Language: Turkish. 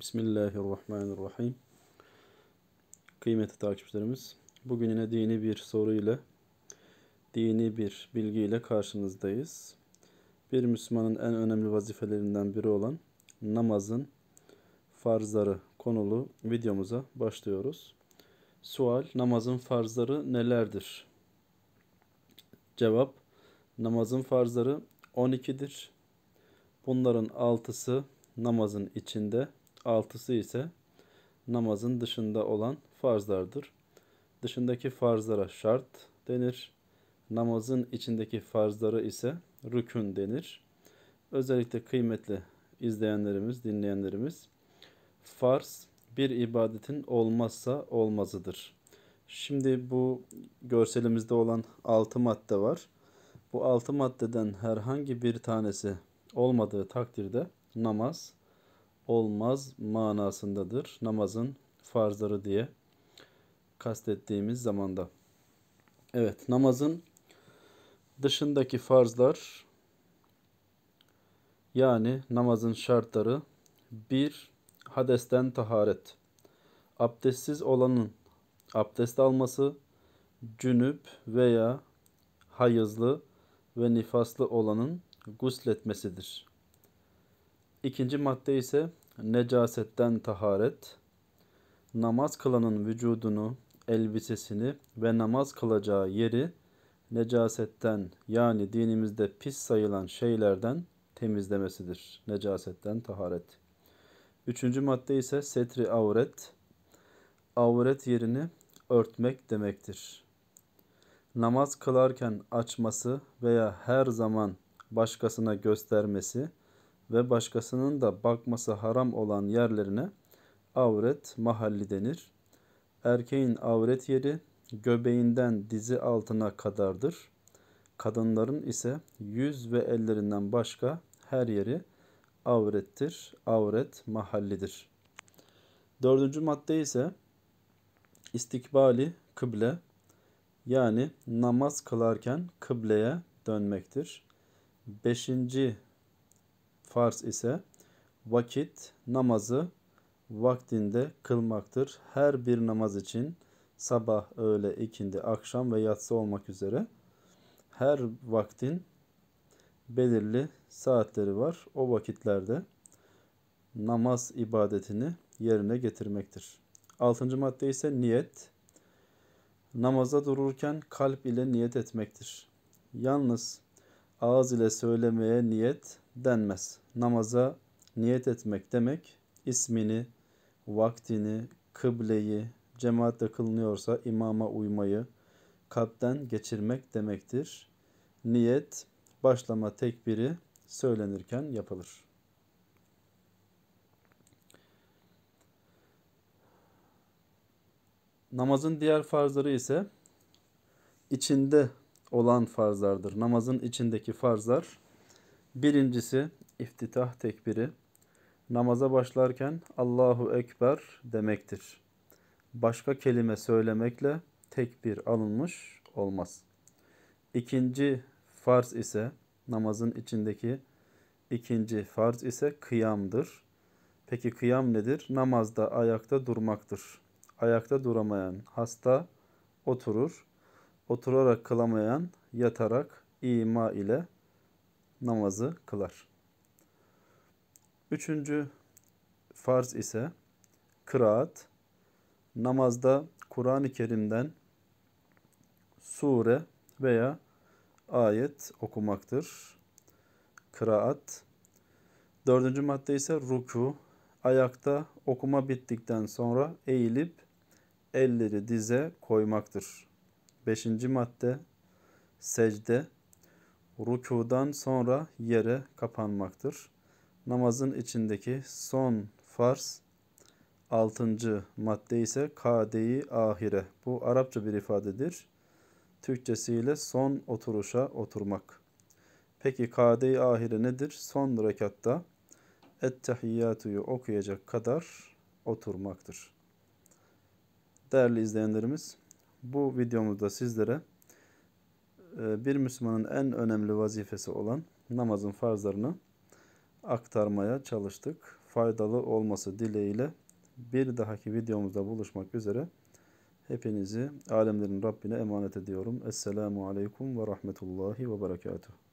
Bismillahirrahmanirrahim. Kıymetli takipçilerimiz, bugün yine dini bir soru ile, dini bir bilgi ile karşınızdayız. Bir Müslümanın en önemli vazifelerinden biri olan namazın farzları konulu videomuza başlıyoruz. Sual, namazın farzları nelerdir? Cevap, namazın farzları 12'dir. Bunların altısı namazın içinde, altısı ise namazın dışında olan farzlardır. Dışındaki farzlara şart denir. Namazın içindeki farzlara ise rükün denir. Özellikle kıymetli izleyenlerimiz, dinleyenlerimiz farz bir ibadetin olmazsa olmazıdır. Şimdi bu görselimizde olan 6 madde var. Bu 6 maddeden herhangi bir tanesi olmadığı takdirde namaz olmaz manasındadır. Namazın farzları diye kastettiğimiz zamanda. Evet namazın dışındaki farzlar yani namazın şartları bir Hadesten taharet. Abdestsiz olanın abdest alması, cünüp veya hayızlı ve nifaslı olanın gusletmesidir. İkinci madde ise necasetten taharet. Namaz kılanın vücudunu, elbisesini ve namaz kılacağı yeri necasetten yani dinimizde pis sayılan şeylerden temizlemesidir. Necasetten taharet. Üçüncü madde ise setri avret. Avret yerini örtmek demektir. Namaz kılarken açması veya her zaman başkasına göstermesi, ve başkasının da bakması haram olan yerlerine avret mahalli denir. Erkeğin avret yeri göbeğinden dizi altına kadardır. Kadınların ise yüz ve ellerinden başka her yeri avrettir. Avret mahallidir. Dördüncü madde ise istikbali kıble yani namaz kılarken kıbleye dönmektir. Beşinci farz ise vakit namazı vaktinde kılmaktır. Her bir namaz için sabah, öğle, ikindi, akşam ve yatsı olmak üzere her vaktin belirli saatleri var. O vakitlerde namaz ibadetini yerine getirmektir. Altıncı madde ise niyet. Namaza dururken kalp ile niyet etmektir. Yalnız ağız ile söylemeye niyet denmez. Namaza niyet etmek demek ismini, vaktini, kıbleyi, cemaatle kılınıyorsa imama uymayı kalpten geçirmek demektir. Niyet başlama tekbiri söylenirken yapılır. Namazın diğer farzları ise içinde olan farzlardır. Namazın içindeki farzlar birincisi iftitah tekbiri. Namaza başlarken Allahu Ekber demektir. Başka kelime söylemekle tekbir alınmış olmaz. İkinci farz ise namazın içindeki ikinci farz ise kıyamdır. Peki kıyam nedir? Namazda ayakta durmaktır. Ayakta duramayan hasta oturur oturarak kılamayan yatarak ima ile namazı kılar. Üçüncü farz ise kıraat. Namazda Kur'an-ı Kerim'den sure veya ayet okumaktır. Kıraat. Dördüncü madde ise ruku. Ayakta okuma bittikten sonra eğilip elleri dize koymaktır. Beşinci madde secde rükudan sonra yere kapanmaktır. Namazın içindeki son farz altıncı madde ise kadeyi ahire. Bu Arapça bir ifadedir. Türkçesiyle son oturuşa oturmak. Peki kadeyi ahire nedir? Son rekatta ettehiyyatüyü okuyacak kadar oturmaktır. Değerli izleyenlerimiz, bu videomuzda sizlere e, bir Müslümanın en önemli vazifesi olan namazın farzlarını aktarmaya çalıştık. Faydalı olması dileğiyle bir dahaki videomuzda buluşmak üzere. Hepinizi alemlerin Rabbine emanet ediyorum. Esselamu Aleyküm ve Rahmetullahi ve Berekatuhu.